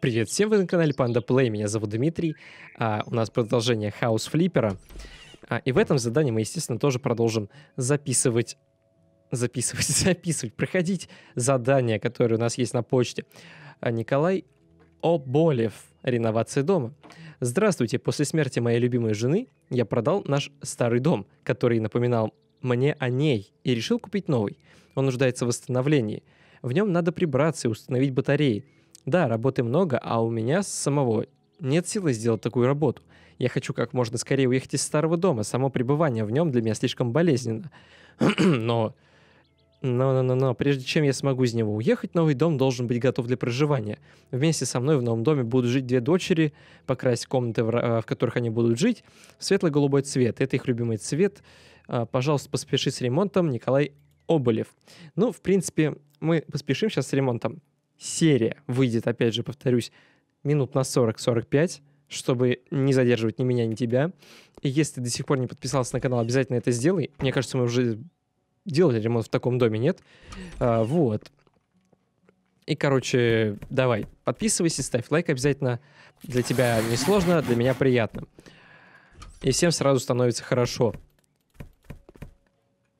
Привет всем, вы на канале Panda Play, меня зовут Дмитрий. А, у нас продолжение House Флиппера. А, и в этом задании мы, естественно, тоже продолжим записывать, записывать, записывать, проходить задания, которые у нас есть на почте. А, Николай Оболев, реновация дома. Здравствуйте, после смерти моей любимой жены я продал наш старый дом, который напоминал мне о ней, и решил купить новый. Он нуждается в восстановлении. В нем надо прибраться и установить батареи – да, работы много, а у меня самого нет силы сделать такую работу. Я хочу как можно скорее уехать из старого дома. Само пребывание в нем для меня слишком болезненно. Но... Но-но-но-но, прежде чем я смогу из него уехать, новый дом должен быть готов для проживания. Вместе со мной в новом доме будут жить две дочери, покрасить комнаты, в, э, в которых они будут жить, светло-голубой цвет. Это их любимый цвет. А, пожалуйста, поспеши с ремонтом, Николай Оболев. Ну, в принципе, мы поспешим сейчас с ремонтом серия выйдет, опять же, повторюсь, минут на 40-45, чтобы не задерживать ни меня, ни тебя. И если ты до сих пор не подписался на канал, обязательно это сделай. Мне кажется, мы уже делали ремонт в таком доме, нет? А, вот. И, короче, давай, подписывайся, ставь лайк обязательно. Для тебя несложно, для меня приятно. И всем сразу становится хорошо.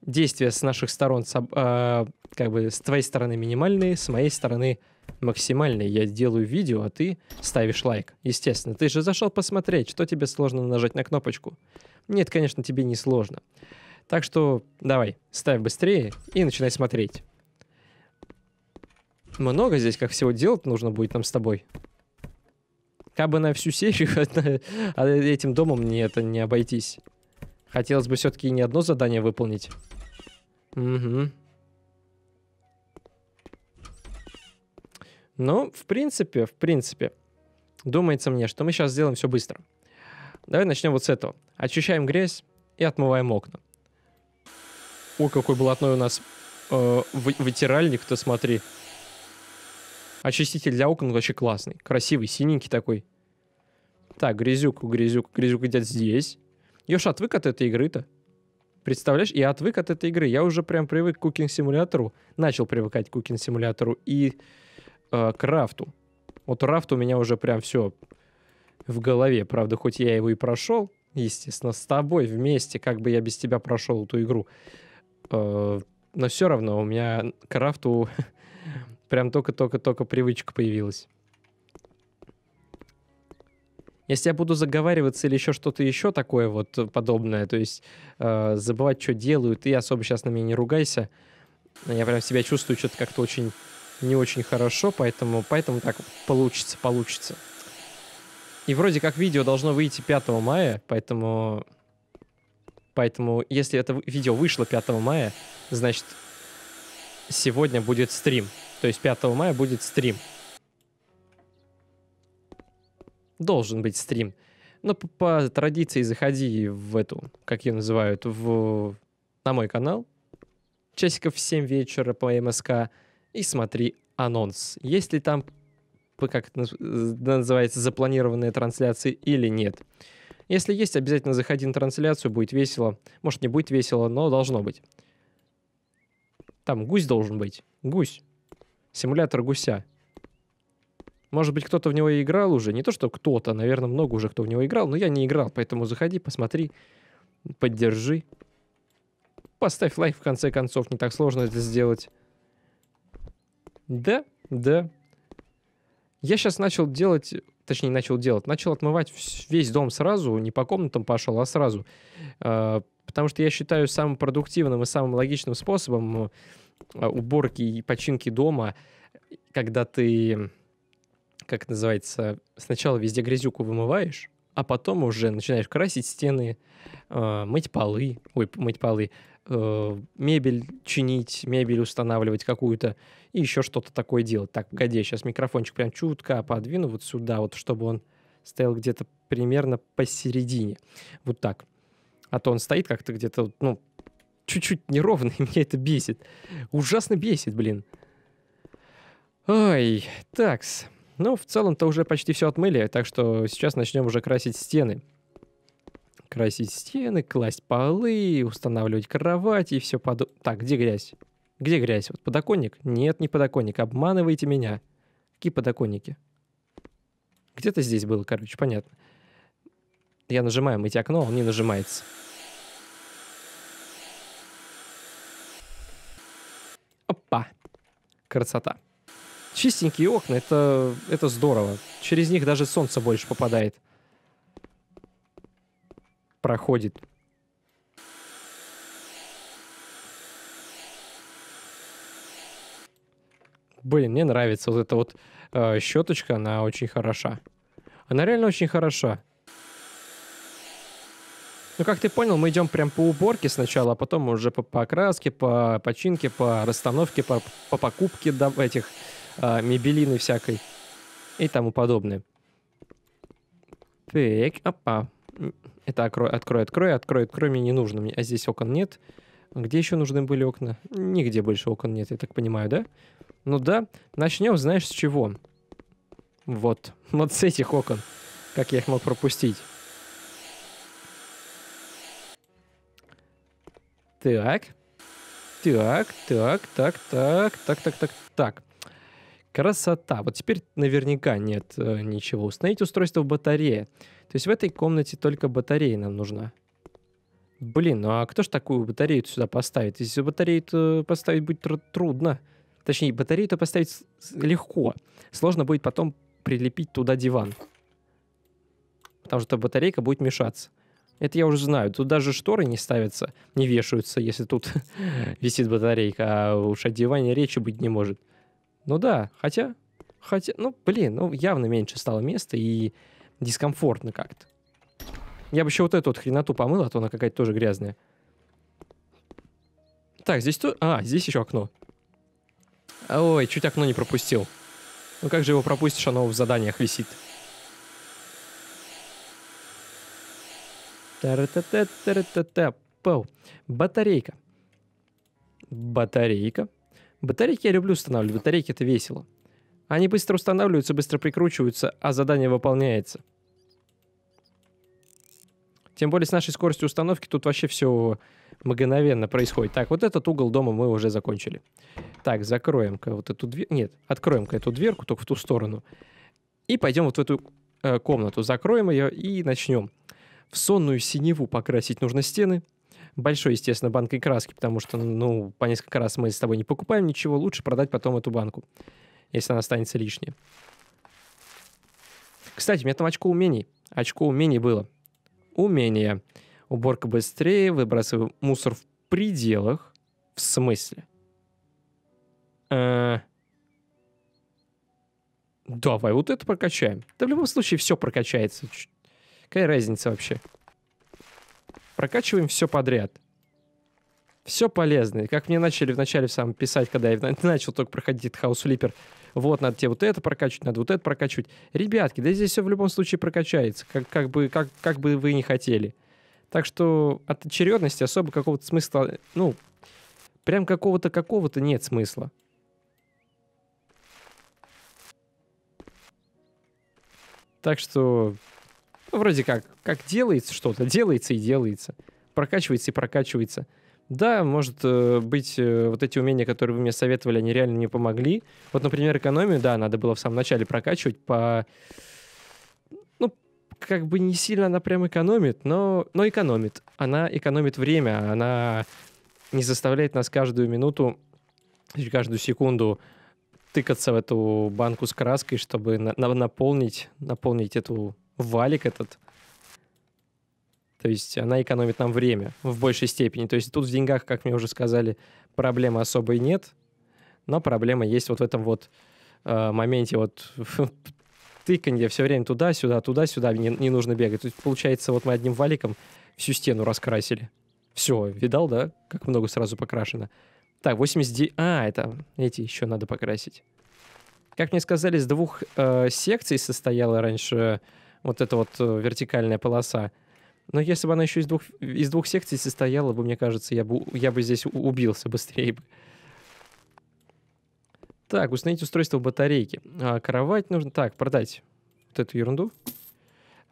Действия с наших сторон соб- э- как бы с твоей стороны минимальные, с моей стороны максимальные. Я делаю видео, а ты ставишь лайк. Естественно, ты же зашел посмотреть, что тебе сложно нажать на кнопочку. Нет, конечно, тебе не сложно. Так что давай, ставь быстрее и начинай смотреть. Много здесь, как всего, делать нужно будет нам с тобой. Как бы на всю серию а этим домом мне это не обойтись. Хотелось бы все-таки не одно задание выполнить. Угу. Ну, в принципе, в принципе, думается мне, что мы сейчас сделаем все быстро. Давай начнем вот с этого. Очищаем грязь и отмываем окна. О, какой блатной у нас э, вытиральник-то, смотри. Очиститель для окон вообще классный. Красивый, синенький такой. Так, грязюк, грязюк, грязюк идет здесь. Я уж отвык от этой игры-то. Представляешь, я отвык от этой игры. Я уже прям привык к Cooking Simulator. Начал привыкать к Cooking Simulator. И э, крафту. Вот рафт у меня уже прям все в голове. Правда, хоть я его и прошел, естественно, с тобой вместе, как бы я без тебя прошел эту игру. Э, но все равно у меня к крафту прям только-только-только привычка появилась. Если я буду заговариваться или еще что-то еще такое вот подобное, то есть э, забывать, что делаю, ты особо сейчас на меня не ругайся. Я прям себя чувствую что-то как-то очень не очень хорошо, поэтому, поэтому так получится, получится. И вроде как видео должно выйти 5 мая, поэтому... Поэтому, если это видео вышло 5 мая, значит, сегодня будет стрим. То есть 5 мая будет стрим. Должен быть стрим. Но ну, по, по традиции заходи в эту, как ее называют, в, на мой канал. Часиков в 7 вечера по МСК и смотри анонс. Есть ли там, как это э, называется, запланированные трансляции или нет. Если есть, обязательно заходи на трансляцию, будет весело. Может, не будет весело, но должно быть. Там гусь должен быть. Гусь. Симулятор гуся. Может быть, кто-то в него играл уже. Не то, что кто-то, наверное, много уже кто в него играл, но я не играл, поэтому заходи, посмотри, поддержи. Поставь лайк, в конце концов, не так сложно это сделать. Да, да. Я сейчас начал делать, точнее, начал делать, начал отмывать весь дом сразу, не по комнатам пошел, а сразу. А, потому что я считаю самым продуктивным и самым логичным способом э, уборки и починки дома, когда ты, как это называется, сначала везде грязюку вымываешь, а потом уже начинаешь красить стены, э, мыть полы, ой, мыть полы, э, мебель чинить, мебель устанавливать какую-то, и еще что-то такое делать. Так, погоди, сейчас микрофончик прям чутко подвину вот сюда, вот чтобы он стоял где-то примерно посередине. Вот так. А то он стоит как-то где-то, ну, чуть-чуть неровно, и меня это бесит. Ужасно бесит, блин. Ой, такс. Ну, в целом-то уже почти все отмыли, так что сейчас начнем уже красить стены. Красить стены, класть полы, устанавливать кровать и все под... Так, где грязь? Где грязь? Вот подоконник? Нет, не подоконник. Обманываете меня. Какие подоконники? Где-то здесь было, короче, понятно. Я нажимаю мыть окно, он не нажимается. Опа! Красота. Чистенькие окна, это, это здорово. Через них даже солнце больше попадает. Проходит. Блин, мне нравится вот эта вот э, щеточка, она очень хороша. Она реально очень хороша. Ну, как ты понял, мы идем прям по уборке сначала, а потом уже по покраске, по починке, по расстановке, по, по покупке да, этих э, мебелины всякой и тому подобное. Так, опа. Это открой, открой, открой, открой, открой, мне не нужно. А здесь окон нет. Нет. Где еще нужны были окна? Нигде больше окон нет, я так понимаю, да? Ну да, начнем, знаешь, с чего? Вот, вот с этих окон. Как я их мог пропустить? Так. Так, так, так, так, так, так, так, так. Красота. Вот теперь наверняка нет э, ничего. Установить устройство в батареи. То есть в этой комнате только батарея нам нужна. Блин, ну а кто ж такую батарею сюда поставит? Если батарею-то поставить будет тр- трудно. Точнее, батарею-то поставить легко. Сложно будет потом прилепить туда диван. Потому что батарейка будет мешаться. Это я уже знаю. Тут даже шторы не ставятся, не вешаются, если тут висит батарейка. А уж о диване речи быть не может. Ну да, хотя... Хотя, ну, блин, ну, явно меньше стало места и дискомфортно как-то. Я бы еще вот эту вот хреноту помыл, а то она какая-то тоже грязная. Так, здесь тут, А, здесь еще окно. Ой, чуть окно не пропустил. Ну как же его пропустишь, оно в заданиях висит. Пау. Батарейка. Батарейка. Батарейки я люблю устанавливать. Батарейки это весело. Они быстро устанавливаются, быстро прикручиваются, а задание выполняется. Тем более с нашей скоростью установки тут вообще все мгновенно происходит. Так, вот этот угол дома мы уже закончили. Так, закроем-ка вот эту дверь. Нет, откроем-ка эту дверку, только в ту сторону. И пойдем вот в эту э, комнату. Закроем ее и начнем. В сонную синеву покрасить нужно стены. Большой, естественно, банкой краски, потому что, ну, по несколько раз мы с тобой не покупаем ничего. Лучше продать потом эту банку, если она останется лишней. Кстати, у меня там очко умений. Очко умений было умение. Уборка быстрее, выбрасываю мусор в пределах. В смысле? Э -э Давай вот это прокачаем. Да в любом случае все прокачается. Какая разница вообще? Прокачиваем все подряд все полезное. Как мне начали вначале сам писать, когда я начал только проходить House Flipper, вот, надо тебе вот это прокачивать, надо вот это прокачивать. Ребятки, да здесь все в любом случае прокачается, как, как, бы, как, как бы вы не хотели. Так что от очередности особо какого-то смысла, ну, прям какого-то какого-то нет смысла. Так что, ну, вроде как, как делается что-то, делается и делается, прокачивается и прокачивается – да, может э, быть, э, вот эти умения, которые вы мне советовали, они реально мне помогли. Вот, например, экономию, да, надо было в самом начале прокачивать по... Ну, как бы не сильно она прям экономит, но, но экономит. Она экономит время, она не заставляет нас каждую минуту, каждую секунду тыкаться в эту банку с краской, чтобы на, наполнить, наполнить эту валик этот то есть она экономит нам время в большей степени. То есть тут в деньгах, как мне уже сказали, проблемы особой нет, но проблема есть вот в этом вот э, моменте вот тыканье все время туда-сюда, туда-сюда, не, не нужно бегать. Тут получается, вот мы одним валиком всю стену раскрасили. Все, видал, да, как много сразу покрашено. Так, 89... А, это эти еще надо покрасить. Как мне сказали, с двух э, секций состояла раньше вот эта вот э, вертикальная полоса. Но если бы она еще из двух, из двух секций состояла бы, мне кажется, я бы, я бы здесь убился быстрее бы. Так, установить устройство батарейки. А, кровать нужно... Так, продать вот эту ерунду.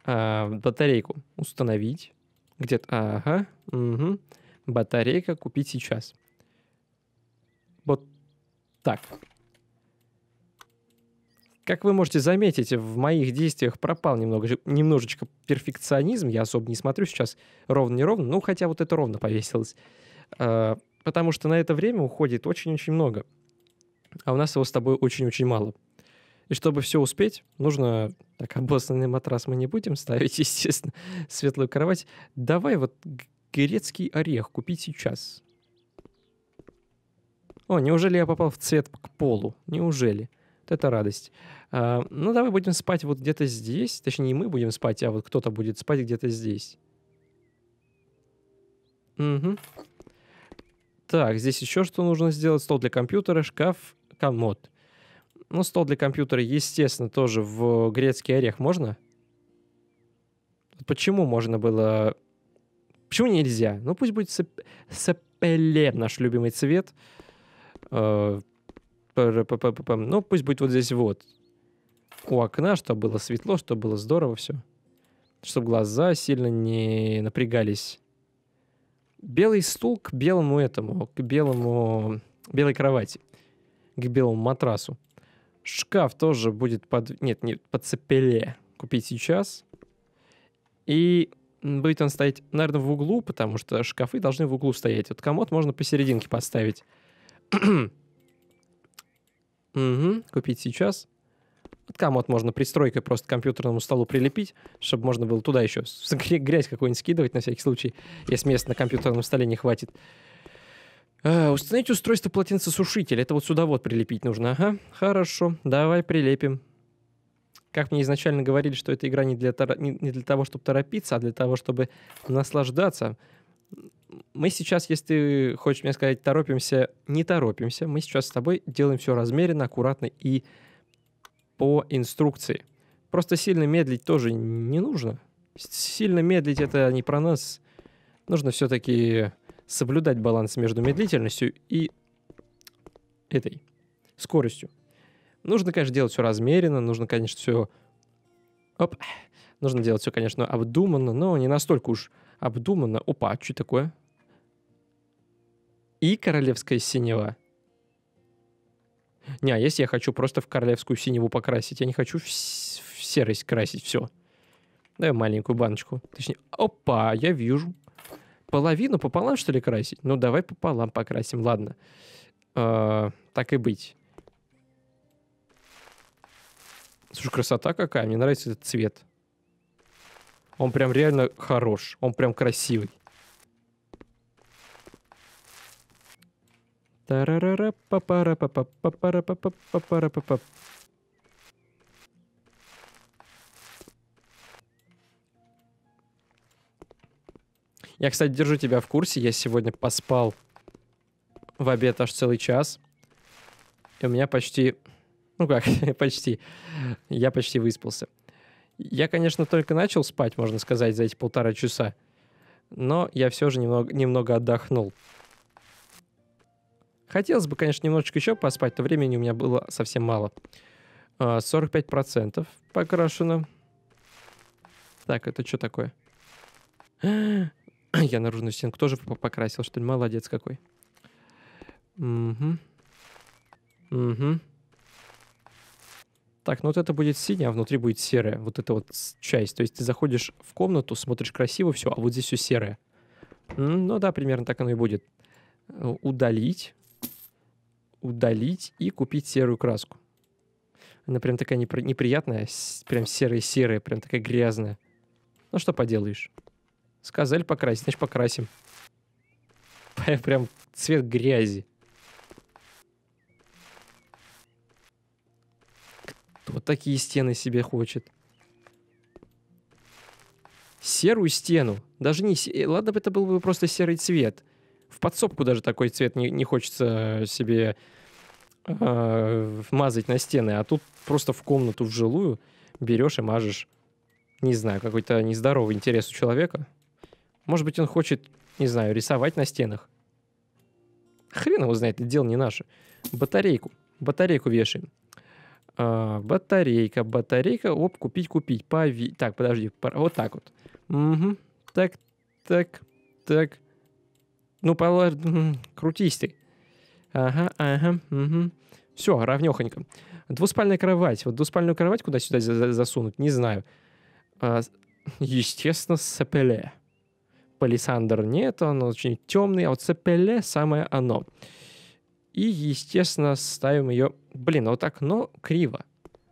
А, батарейку установить. Где-то... Ага. Угу. Батарейка купить сейчас. Вот так. Как вы можете заметить, в моих действиях пропал немного, немножечко перфекционизм. Я особо не смотрю сейчас ровно-неровно, ну, хотя вот это ровно повесилось. А, потому что на это время уходит очень-очень много. А у нас его с тобой очень-очень мало. И чтобы все успеть, нужно... Так, обоссанный матрас мы не будем ставить, естественно, светлую кровать. Давай вот грецкий орех купить сейчас. О, неужели я попал в цвет к полу? Неужели? это радость. А, ну, давай будем спать вот где-то здесь. Точнее, не мы будем спать, а вот кто-то будет спать где-то здесь. Угу. Так, здесь еще что нужно сделать. Стол для компьютера, шкаф, комод. Ну, стол для компьютера, естественно, тоже в грецкий орех можно. Почему можно было... Почему нельзя? Ну, пусть будет сапеле, наш любимый цвет. Э ну, пусть будет вот здесь вот. У окна, чтобы было светло, чтобы было здорово все. Чтобы глаза сильно не напрягались. Белый стул к белому этому, к белому... Белой кровати. К белому матрасу. Шкаф тоже будет под... Нет, не под цепеле. Купить сейчас. И будет он стоять, наверное, в углу, потому что шкафы должны в углу стоять. Вот комод можно посерединке поставить. Угу, купить сейчас. Вот комод можно пристройкой просто к компьютерному столу прилепить, чтобы можно было туда еще грязь какую-нибудь скидывать на всякий случай, если места на компьютерном столе не хватит. Э, установить устройство полотенцесушителя. Это вот сюда вот прилепить нужно. Ага, хорошо, давай прилепим. Как мне изначально говорили, что эта игра не для, не для того, чтобы торопиться, а для того, чтобы наслаждаться мы сейчас, если ты хочешь мне сказать, торопимся, не торопимся. Мы сейчас с тобой делаем все размеренно, аккуратно и по инструкции. Просто сильно медлить тоже не нужно. Сильно медлить это не про нас. Нужно все-таки соблюдать баланс между медлительностью и этой скоростью. Нужно, конечно, делать все размеренно, нужно, конечно, все... Оп. Нужно делать все, конечно, обдуманно, но не настолько уж обдуманно. Опа, что такое? и королевская синева. Не, а если я хочу просто в королевскую синеву покрасить, я не хочу в, в серость красить все. Дай маленькую баночку. Точнее, опа, я вижу. Половину пополам, что ли, красить? Ну, давай пополам покрасим, ладно. Э -э так и быть. Слушай, красота какая, мне нравится этот цвет. Он прям реально хорош, он прям красивый. Тарарара, папара, папа, папара, папа, папара, папа. Я, кстати, держу тебя в курсе. Я сегодня поспал в обед аж целый час. И у меня почти... Ну как, почти. Я почти выспался. Я, конечно, только начал спать, можно сказать, за эти полтора часа. Но я все же немного, немного отдохнул. Хотелось бы, конечно, немножечко еще поспать, но времени у меня было совсем мало. 45% а, покрашено. Так, это что такое? Я наружную стенку тоже покрасил, что ли? Молодец какой. Угу. Угу. Так, ну вот это будет синее, а внутри будет серое. Вот эта вот часть. То есть ты заходишь в комнату, смотришь красиво, все, а вот здесь все серое. Ну да, примерно так оно и будет. Удалить удалить и купить серую краску. Она прям такая неприятная, прям серая-серая, прям такая грязная. Ну что поделаешь? Сказали покрасить, значит покрасим. Прям цвет грязи. Кто такие стены себе хочет? Серую стену. Даже не... Э, ладно бы это был бы просто серый цвет в подсобку даже такой цвет не, не хочется э, себе э, мазать на стены, а тут просто в комнату в жилую берешь и мажешь. Не знаю, какой-то нездоровый интерес у человека. Может быть, он хочет, не знаю, рисовать на стенах. Хрен его знает, это дело не наше. Батарейку. Батарейку вешаем. А, батарейка, батарейка. Оп, купить, купить. Пови... Так, подожди. Пар... Вот так вот. Угу. Так, так, так. Ну, пола... крутись ты. Ага, ага, угу. Все, равнехонько. Двуспальная кровать. Вот двуспальную кровать куда-сюда засунуть, не знаю. А, естественно, сапеле. Палисандр нет, он очень темный, а вот сапеле самое оно. И, естественно, ставим ее... Блин, а вот окно криво.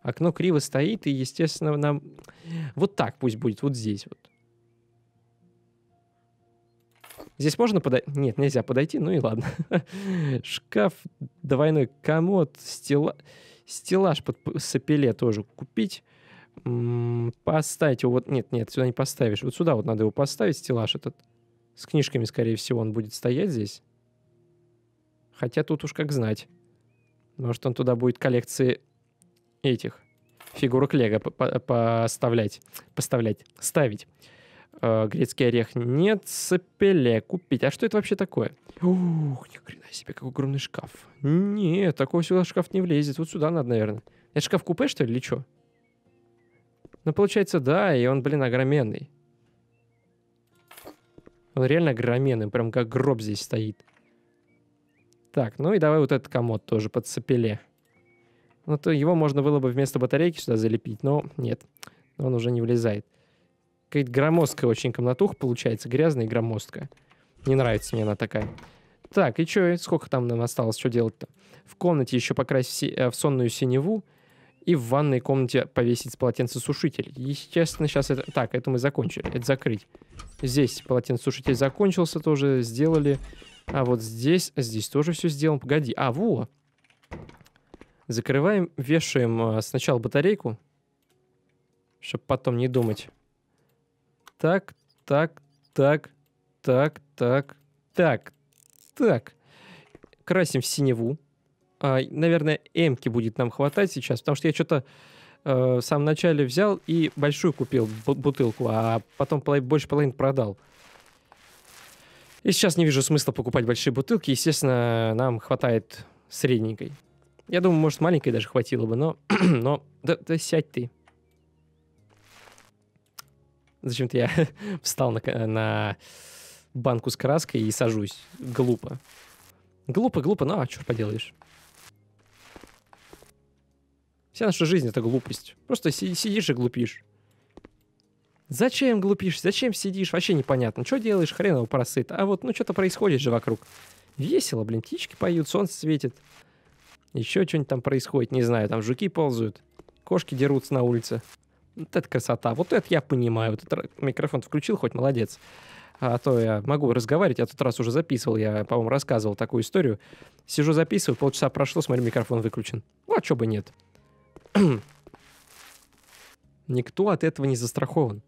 Окно криво стоит, и, естественно, нам... Вот так пусть будет, вот здесь вот. Здесь можно подойти? Нет, нельзя подойти, ну и ладно. Шкаф, двойной комод, стела... стеллаж под сапеле тоже купить. М -м поставить его вот... Нет, нет, сюда не поставишь. Вот сюда вот надо его поставить, стеллаж этот. С книжками, скорее всего, он будет стоять здесь. Хотя тут уж как знать. Может, он туда будет коллекции этих фигурок Лего поставлять. Поставлять. Ставить. Э, грецкий орех нет, сапеле купить. А что это вообще такое? Ух, ни хрена себе, какой огромный шкаф. Нет, такого сюда шкаф не влезет. Вот сюда надо, наверное. Это шкаф-купе, что ли, или что? Ну, получается, да, и он, блин, огроменный. Он реально огроменный, прям как гроб здесь стоит. Так, ну и давай вот этот комод тоже под сапеле. Ну, то его можно было бы вместо батарейки сюда залепить, но нет, он уже не влезает какая-то громоздкая очень комнатуха получается, грязная и громоздкая. Не нравится мне она такая. Так, и что, сколько там нам осталось, что делать-то? В комнате еще покрасить э, в сонную синеву и в ванной комнате повесить полотенцесушитель. Естественно, сейчас это... Так, это мы закончили, это закрыть. Здесь полотенцесушитель закончился тоже, сделали. А вот здесь, а здесь тоже все сделано. Погоди, а, во! Закрываем, вешаем э, сначала батарейку, чтобы потом не думать так, так, так, так, так, так, так. Красим в синеву. А, наверное, эмки будет нам хватать сейчас, потому что я что-то э, в самом начале взял и большую купил бутылку, а потом полов больше половины продал. И сейчас не вижу смысла покупать большие бутылки. Естественно, нам хватает средненькой. Я думаю, может, маленькой даже хватило бы, но... но да, да сядь ты. Зачем-то я встал на, на банку с краской и сажусь. Глупо. Глупо, глупо, Ну а что поделаешь. Вся наша жизнь — это глупость. Просто си- сидишь и глупишь. Зачем глупишь? Зачем сидишь? Вообще непонятно. Что делаешь? Хрен его просыт. А вот, ну, что-то происходит же вокруг. Весело, блин, птички поют, солнце светит. Еще что-нибудь там происходит, не знаю. Там жуки ползают, кошки дерутся на улице. Вот это красота. Вот это я понимаю. Вот это микрофон включил, хоть молодец. А то я могу разговаривать. Я тот раз уже записывал, я, по-моему, рассказывал такую историю. Сижу, записываю, полчаса прошло, смотрю, микрофон выключен. Ну, а чё бы нет. Никто от этого не застрахован.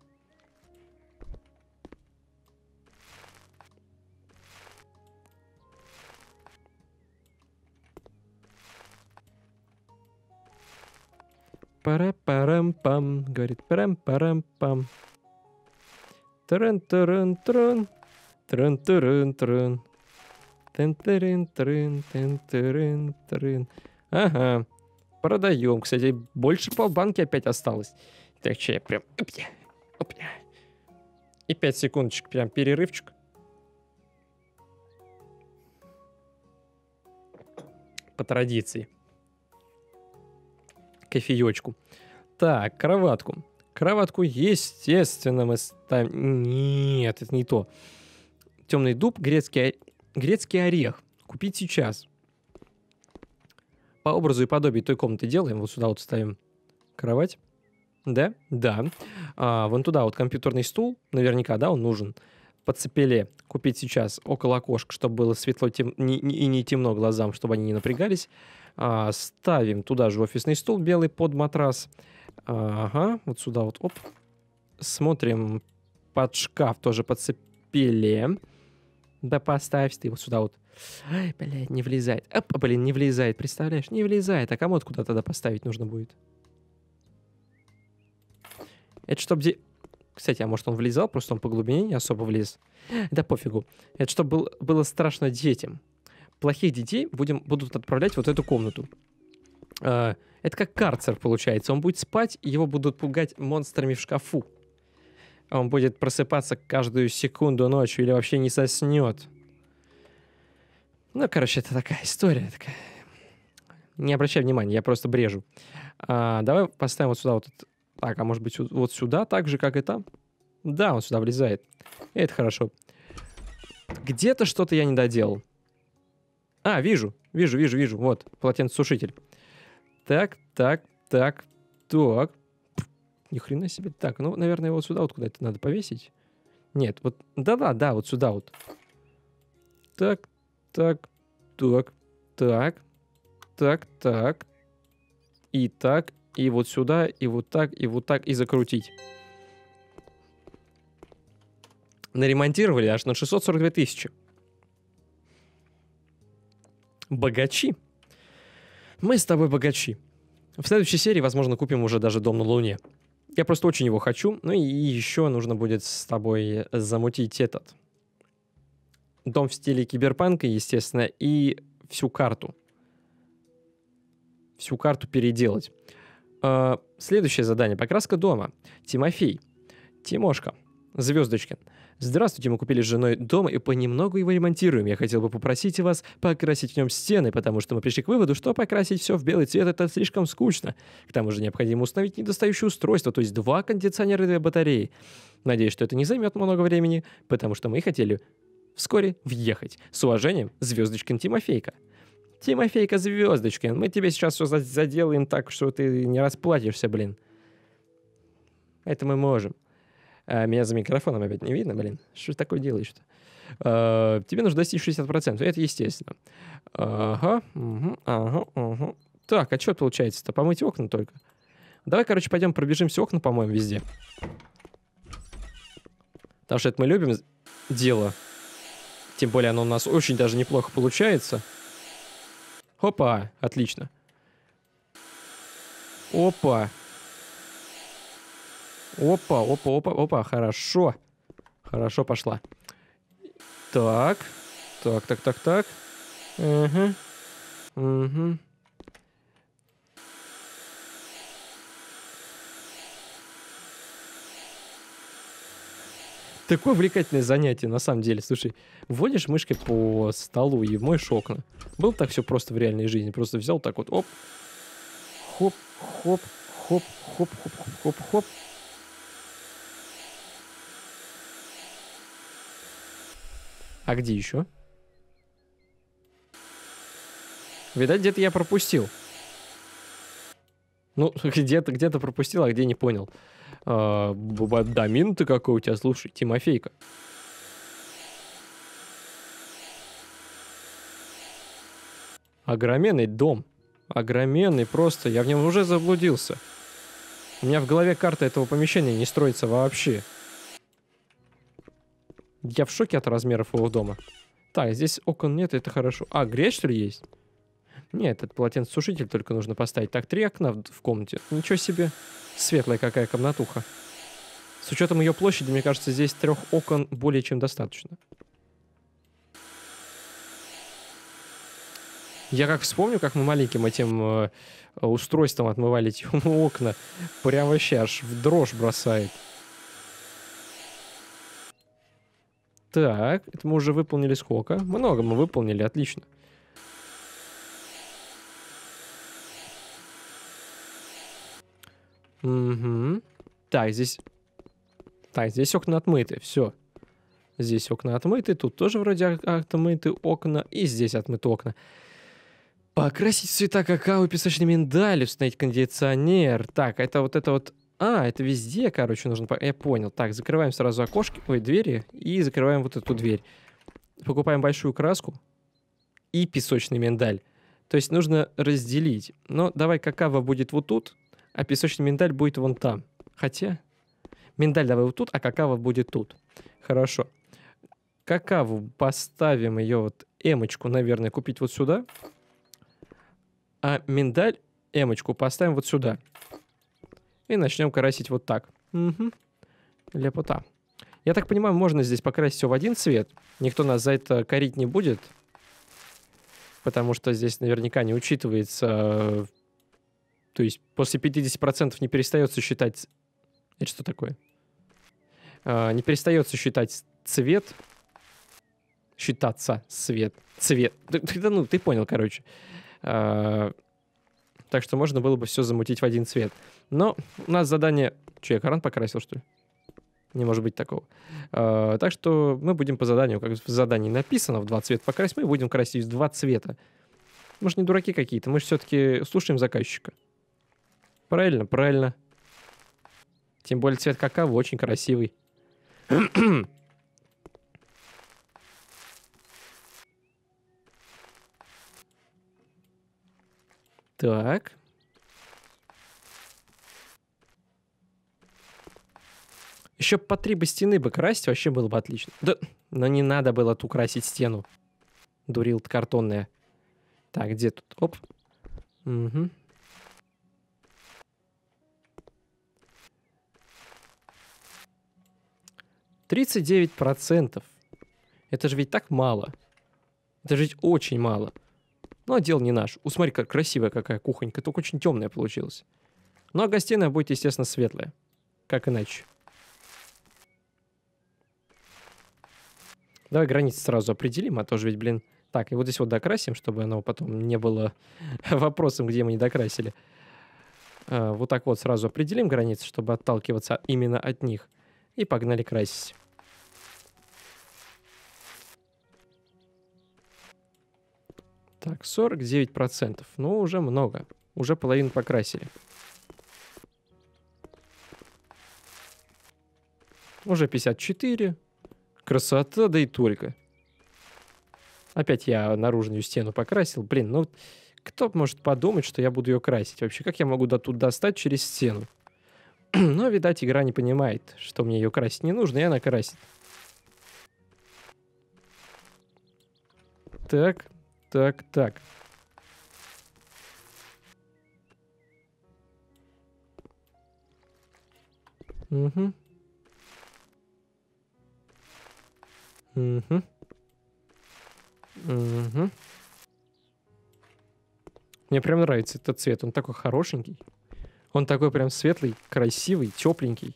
пара парам пам Говорит парам парам пам Трун-трун-трун, трун-трун-трун, тен тырын трын тен тырын трын Ага. Продаем. Кстати, больше по банке опять осталось. Так что я прям... И 5 секундочек, прям перерывчик. По традиции кофеечку. Так, кроватку. Кроватку, естественно, мы ставим... Нет, это не то. Темный дуб, грецкий, грецкий орех. Купить сейчас. По образу и подобию той комнаты делаем. Вот сюда вот ставим кровать. Да? Да. А, вон туда вот компьютерный стул. Наверняка, да, он нужен. По цепеле купить сейчас около окошка, чтобы было светло тем... и не темно глазам, чтобы они не напрягались. А, ставим туда же офисный стул белый под матрас. Ага, вот сюда вот, оп. Смотрим под шкаф, тоже подцепили. Да поставь ты вот сюда вот. Ай, блядь, не влезает. Оп, блин, не влезает, представляешь? Не влезает. А комод куда тогда поставить нужно будет? Это чтобы... Де... Кстати, а может он влезал, просто он по глубине не особо влез. Да пофигу. Это чтобы был, было страшно детям плохих детей будем, будут отправлять вот эту комнату. Э, это как карцер получается. Он будет спать, его будут пугать монстрами в шкафу. Он будет просыпаться каждую секунду ночью или вообще не соснет. Ну, короче, это такая история такая. Не обращай внимания, я просто брежу. А, давай поставим вот сюда вот. Так, а может быть вот сюда так же, как и там? Да, он сюда влезает. Это хорошо. Где-то что-то я не доделал. А, вижу, вижу, вижу, вижу. Вот, полотенцесушитель. Так, так, так, так. Ни хрена себе. Так, ну, наверное, вот сюда вот куда-то надо повесить. Нет, вот, да-да-да, вот сюда вот. Так, так, так, так, так, так. И так, и вот сюда, и вот так, и вот так, и закрутить. Наремонтировали аж на 642 тысячи богачи. Мы с тобой богачи. В следующей серии, возможно, купим уже даже дом на Луне. Я просто очень его хочу. Ну и еще нужно будет с тобой замутить этот. Дом в стиле киберпанка, естественно, и всю карту. Всю карту переделать. А, следующее задание. Покраска дома. Тимофей. Тимошка. Звездочки. Здравствуйте, мы купили с женой дом и понемногу его ремонтируем. Я хотел бы попросить вас покрасить в нем стены, потому что мы пришли к выводу, что покрасить все в белый цвет это слишком скучно. К тому же необходимо установить недостающее устройство, то есть два кондиционера и две батареи. Надеюсь, что это не займет много времени, потому что мы хотели вскоре въехать. С уважением, Звездочкин Тимофейка. Тимофейка Звездочкин, мы тебе сейчас все заделаем так, что ты не расплатишься, блин. Это мы можем. А, меня за микрофоном опять не видно, блин. Что ты такое делаешь-то? А, тебе нужно достичь 60%, это естественно. Ага, угу, ага, угу. Так, а что получается-то? Помыть окна только? Давай, короче, пойдем пробежимся окна, по-моему, везде. Потому что это мы любим дело. Тем более оно у нас очень даже неплохо получается. Опа, отлично. Опа, Опа, опа, опа, опа, хорошо. Хорошо пошла. Так, так, так, так, так. Угу. Угу. Такое увлекательное занятие, на самом деле. Слушай, вводишь мышкой по столу и моешь окна. Было так все просто в реальной жизни. Просто взял так вот, оп, хоп, хоп, хоп, хоп, хоп, хоп, хоп, хоп, А где еще? Видать, где-то я пропустил. Ну, где-то где пропустил, а где не понял. А, Бабадамин ты какой у тебя, слушай, Тимофейка. Огроменный дом. Огроменный просто. Я в нем уже заблудился. У меня в голове карта этого помещения не строится вообще. Я в шоке от размеров его дома. Так, здесь окон нет, это хорошо. А, грязь, что ли, есть? Нет, этот полотенцесушитель только нужно поставить. Так, три окна в, в комнате. Ничего себе. Светлая какая комнатуха. С учетом ее площади, мне кажется, здесь трех окон более чем достаточно. Я как вспомню, как мы маленьким этим э, э устройством отмывали эти окна, прям вообще аж в дрожь бросает. Так, это мы уже выполнили сколько? Много мы выполнили, отлично. Угу. Так, здесь... Так, здесь окна отмыты, все. Здесь окна отмыты, тут тоже вроде отмыты окна, и здесь отмыты окна. Покрасить цвета какао и песочный миндаль, установить кондиционер. Так, это вот это вот а, это везде, короче, нужно... Я понял. Так, закрываем сразу окошки, ой, двери, и закрываем вот эту дверь. Покупаем большую краску и песочный миндаль. То есть нужно разделить. Но давай какао будет вот тут, а песочный миндаль будет вон там. Хотя, миндаль давай вот тут, а какао будет тут. Хорошо. Какао поставим ее вот эмочку, наверное, купить вот сюда. А миндаль эмочку поставим вот сюда. И начнем красить вот так. Угу. Лепота. Я так понимаю, можно здесь покрасить все в один цвет. Никто нас за это корить не будет. Потому что здесь наверняка не учитывается... Э, то есть после 50% не перестается считать... Это что такое? Э, не перестается считать цвет. Считаться цвет. Цвет. Да ну, ты понял, короче. Э, так что можно было бы все замутить в один цвет. Но у нас задание... Че, я экран покрасил, что ли? Не может быть такого. Э, так что мы будем по заданию, как в задании написано, в два цвета покрасить, мы будем красить в два цвета. Мы же не дураки какие-то, мы же все-таки слушаем заказчика. Правильно, правильно. Тем более цвет какао очень красивый. Так. Еще по три бы стены бы красить, вообще было бы отлично. Да, но не надо было тут красить стену. Дурил картонная. Так, где тут? Оп. Угу. Тридцать девять процентов. Это же ведь так мало. Это же ведь очень мало. Но ну, а дело не наш. У, смотри, как красивая какая кухонька, только очень темная получилась. Ну а гостиная будет, естественно, светлая. Как иначе. Давай границы сразу определим, а тоже ведь, блин... Так, и вот здесь вот докрасим, чтобы оно потом не было вопросом, где мы не докрасили. А, вот так вот сразу определим границы, чтобы отталкиваться именно от них. И погнали красить. Так, 49%. Ну, уже много. Уже половину покрасили. Уже 54. Красота, да и только. Опять я наружную стену покрасил. Блин, ну кто может подумать, что я буду ее красить? Вообще, как я могу до тут достать через стену? Но, видать, игра не понимает, что мне ее красить не нужно, и она красит. Так, так, так. Угу. Угу. Угу. Мне прям нравится этот цвет. Он такой хорошенький. Он такой прям светлый, красивый, тепленький.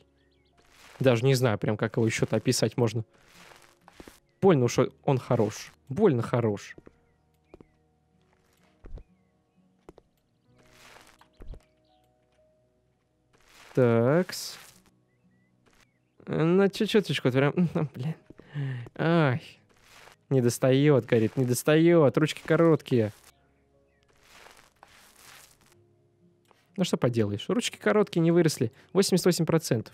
Даже не знаю, прям как его еще-то описать можно. Больно уж он хорош. Больно хорош. Такс. На чуть-чуточку прям... Ну, блин. Ай. Не достает, горит, не достает. Ручки короткие. Ну что поделаешь, ручки короткие, не выросли. 88%.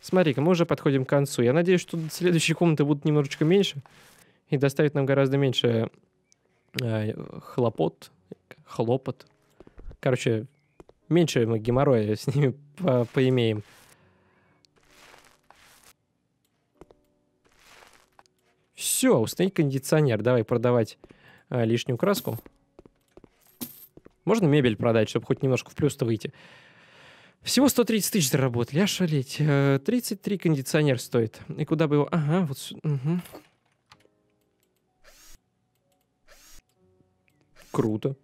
Смотри-ка, мы уже подходим к концу. Я надеюсь, что следующие комнаты будут немножечко меньше. И доставит нам гораздо меньше э, хлопот. Хлопот. Короче, меньше мы геморроя с ними по поимеем. Все, установить кондиционер. Давай продавать а, лишнюю краску. Можно мебель продать, чтобы хоть немножко в плюс-то выйти. Всего 130 тысяч заработали, ошалеть. 33 э, кондиционер стоит. И куда бы его... Ага, вот... Угу. Круто.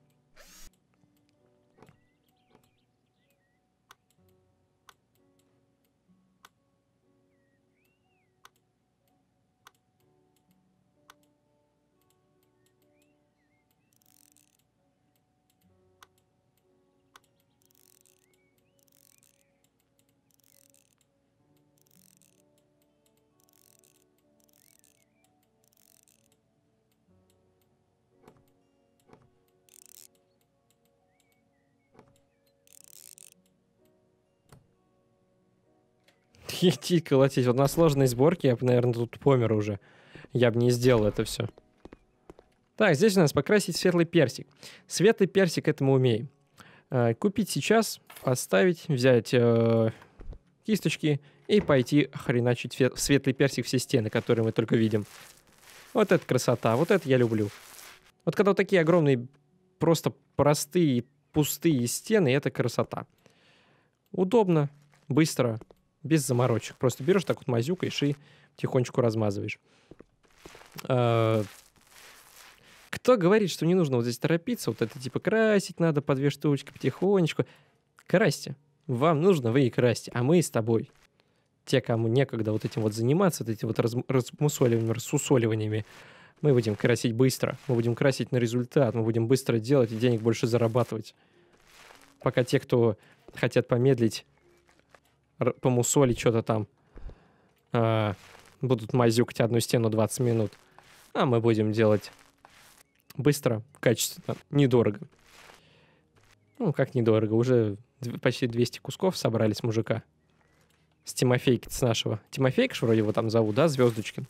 идти колотить. Вот на сложной сборке я бы, наверное, тут помер уже. Я бы не сделал это все. Так, здесь у нас покрасить светлый персик. Светлый персик, это мы умеем. Э, купить сейчас, поставить, взять э, кисточки и пойти хреначить в светлый персик все стены, которые мы только видим. Вот это красота, вот это я люблю. Вот когда вот такие огромные, просто простые, пустые стены, это красота. Удобно, быстро, без заморочек. Просто берешь так вот мазюкаешь и тихонечку размазываешь. Э, кто говорит, что не нужно вот здесь торопиться, вот это типа красить надо по две штучки потихонечку. Красьте. Вам нужно, вы и красьте, а мы с тобой. Те, кому некогда вот этим вот заниматься, вот этим вот размусоливаниями, рассусоливаниями, мы будем красить быстро, мы будем красить на результат, мы будем быстро делать и денег больше зарабатывать. Пока те, кто хотят помедлить, помусолить что-то там. А, будут мазюкать одну стену 20 минут. А мы будем делать быстро, качественно, недорого. Ну, как недорого, уже почти 200 кусков собрались с мужика. С Тимофейки с нашего. Тимофейка вроде его там зовут, да, Звездочкин?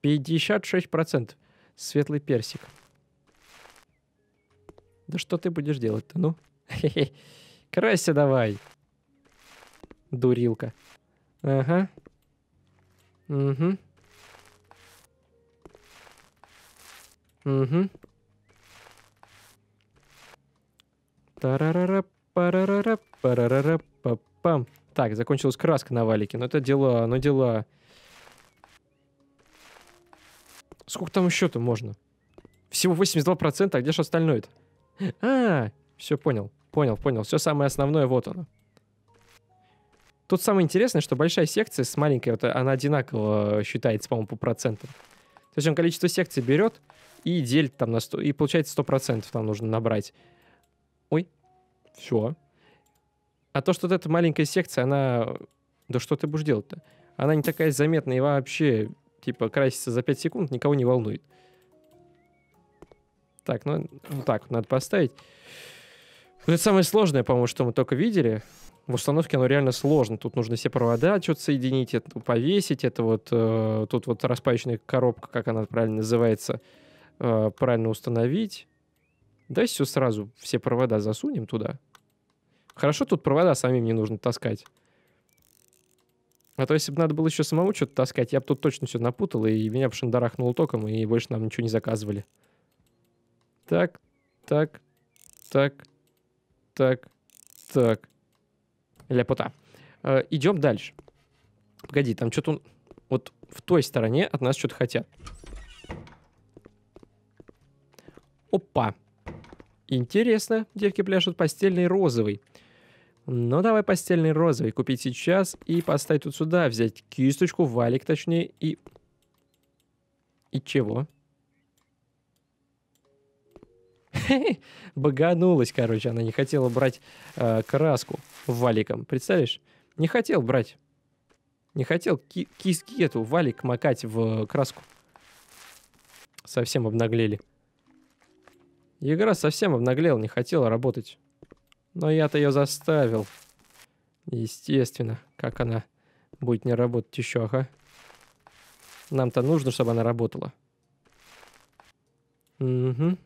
Пятьдесят шесть процентов. Светлый персик. Да что ты будешь делать-то, ну? Крайся давай. Дурилка. Ага. Угу. Угу. Тарарара, парарара, парарара, папам. Так, закончилась краска на валике. Но это дела, но дела. Сколько там еще-то можно? Всего 82%, а где же остальное-то? А, все понял, понял, понял. Все самое основное, вот оно. Тут самое интересное, что большая секция с маленькой, вот она одинаково считается, по-моему, по процентам. То есть он количество секций берет и делит там на 100, и получается 100% там нужно набрать. Ой, все. А то, что вот эта маленькая секция, она... Да что ты будешь делать-то? Она не такая заметная и вообще типа красится за 5 секунд, никого не волнует. Так, ну вот так надо поставить. Вот это самое сложное, по-моему, что мы только видели. В установке оно реально сложно. Тут нужно все провода что-то соединить, это повесить. Это вот э, тут вот распаечная коробка, как она правильно называется, э, правильно установить. Давай все сразу, все провода засунем туда. Хорошо, тут провода самим не нужно таскать. А то если бы надо было еще самому что-то таскать, я бы тут точно все напутал, и меня бы шандарахнуло током, и больше нам ничего не заказывали. Так, так, так, так, так. Ляпота. Э, идем дальше. Погоди, там что-то... Вот в той стороне от нас что-то хотят. Опа. Интересно, девки пляшут постельный розовый. Но ну, давай постельный розовый купить сейчас и поставить вот сюда, взять кисточку, валик точнее, и... И чего? Баганулась, короче, она не хотела брать э, краску валиком, представляешь? Не хотел брать. Не хотел ки киски эту валик макать в краску. Совсем обнаглели. Игра совсем обнаглела, не хотела работать. Но я-то ее заставил. Естественно, как она будет не работать еще, ага. Нам-то нужно, чтобы она работала. Угу.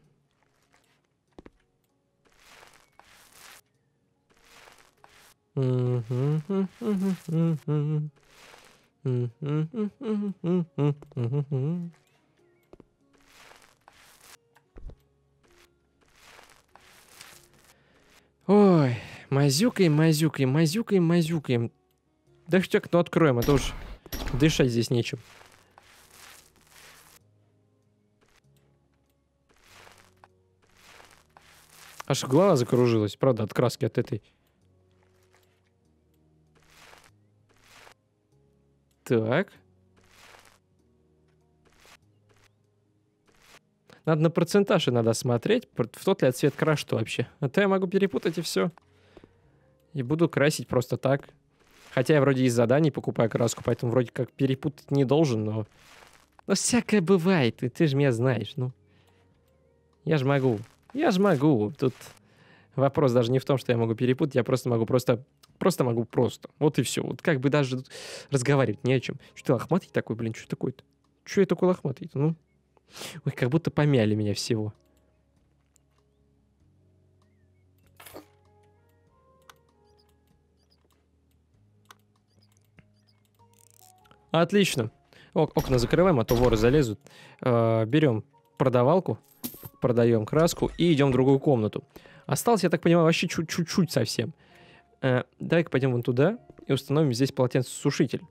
Mm-hmm. Ой, мазюкаем, мазюкаем, мазюкаем, мазюкаем. Да хоть окно ну, откроем, а то уж дышать здесь нечем. Аж голова закружилась, правда, от краски, от этой. Так. Надо на процентаж надо смотреть, в тот ли цвет отсвет крашу вообще. А то я могу перепутать и все. И буду красить просто так. Хотя я вроде из заданий покупаю краску, поэтому вроде как перепутать не должен, но... Но всякое бывает, и ты же меня знаешь, ну. Я же могу. Я же могу. Тут вопрос даже не в том, что я могу перепутать, я просто могу просто... Просто могу просто. Вот и все. Вот как бы даже разговаривать не о чем. Что ты лохматый такой, блин, что такое-то? Что я такой лохматый-то, ну? Ой, как будто помяли меня всего. Отлично. Ок, окна закрываем, а то воры залезут. Э, берем продавалку, продаем краску и идем в другую комнату. Осталось, я так понимаю, вообще чуть-чуть совсем. Э, Давай-ка пойдем вон туда и установим здесь полотенцесушитель.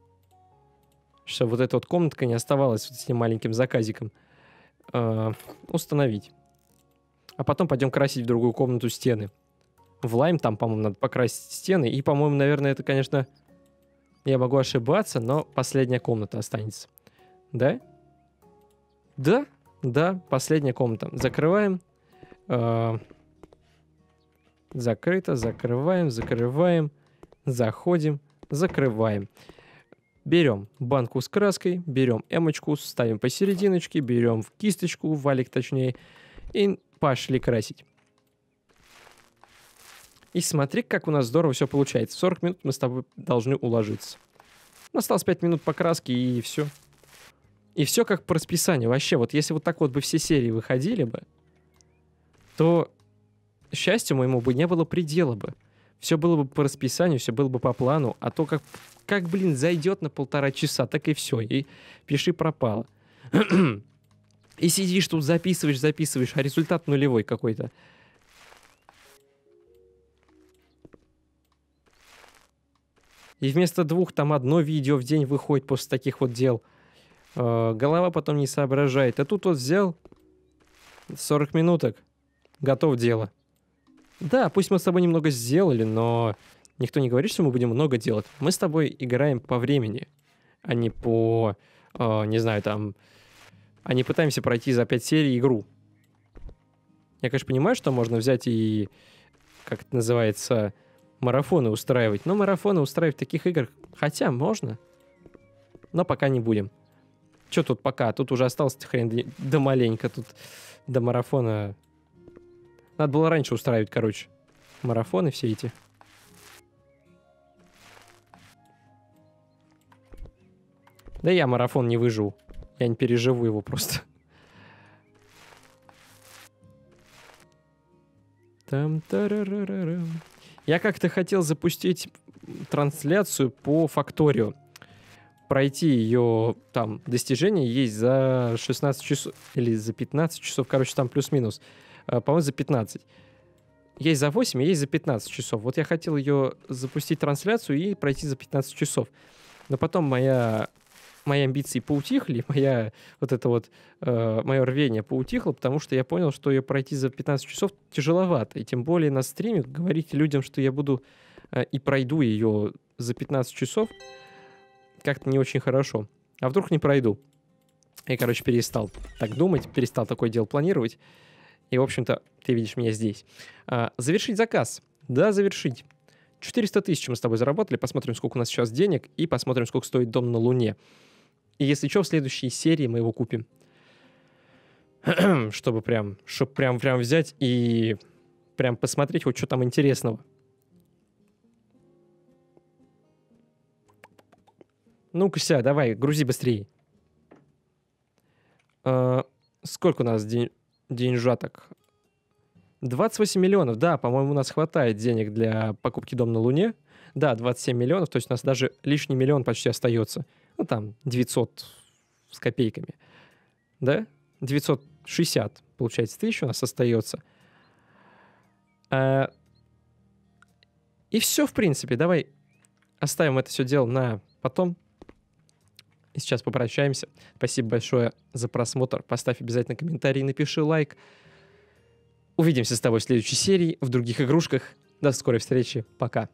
Чтобы вот эта вот комнатка не оставалась вот с этим маленьким заказиком э, установить. А потом пойдем красить в другую комнату стены. В лайм там, по-моему, надо покрасить стены. И, по-моему, наверное, это, конечно, я могу ошибаться, но последняя комната останется. Да? Да, да, последняя комната. Закрываем. Э, закрыто, закрываем, закрываем, заходим, закрываем. Берем банку с краской, берем эмочку, ставим посерединочке, берем в кисточку, валик точнее, и пошли красить. И смотри, как у нас здорово все получается. 40 минут мы с тобой должны уложиться. Осталось 5 минут покраски и все. И все как по расписанию. Вообще, вот если вот так вот бы все серии выходили бы, то счастью моему бы не было предела бы все было бы по расписанию, все было бы по плану, а то как, как блин, зайдет на полтора часа, так и все, и пиши пропало. и сидишь тут, записываешь, записываешь, а результат нулевой какой-то. И вместо двух там одно видео в день выходит после таких вот дел. Э, голова потом не соображает. А тут вот взял 40 минуток, готов дело. Да, пусть мы с тобой немного сделали, но никто не говорит, что мы будем много делать. Мы с тобой играем по времени, а не по, э, не знаю, там, а не пытаемся пройти за 5 серий игру. Я, конечно, понимаю, что можно взять и, как это называется, марафоны устраивать, но марафоны устраивать в таких играх, хотя можно, но пока не будем. Че тут пока? Тут уже осталось хрен до маленько, тут до марафона надо было раньше устраивать, короче. Марафоны все эти. Да я марафон не выживу. Я не переживу его просто. Там Я как-то хотел запустить трансляцию по факторию. Пройти ее там достижение есть за 16 часов или за 15 часов, короче, там плюс-минус. Э, по-моему, за 15. Есть за 8, а есть за 15 часов. Вот я хотел ее запустить трансляцию и пройти за 15 часов. Но потом моя мои амбиции поутихли, моя вот это вот э, мое рвение поутихло, потому что я понял, что ее пройти за 15 часов тяжеловато, и тем более на стриме говорить людям, что я буду э, и пройду ее за 15 часов, как-то не очень хорошо. А вдруг не пройду? Я, короче, перестал так думать, перестал такое дело планировать. И, в общем-то, ты видишь меня здесь. А, завершить заказ. Да, завершить. 400 тысяч мы с тобой заработали, посмотрим, сколько у нас сейчас денег, и посмотрим, сколько стоит дом на Луне. И если что, в следующей серии мы его купим. чтобы прям, чтобы прям, прям взять и прям посмотреть вот что там интересного. Ну-ка, ся, давай, грузи быстрее. А, сколько у нас денег? деньжаток. 28 миллионов, да, по-моему, у нас хватает денег для покупки дома на Луне. Да, 27 миллионов, то есть у нас даже лишний миллион почти остается. Ну, там, 900 с копейками. Да? 960, получается, тысяч у нас остается. А... И все, в принципе. Давай оставим это все дело на потом. И сейчас попрощаемся. Спасибо большое за просмотр. Поставь обязательно комментарий, напиши лайк. Увидимся с тобой в следующей серии, в других игрушках. До скорой встречи. Пока.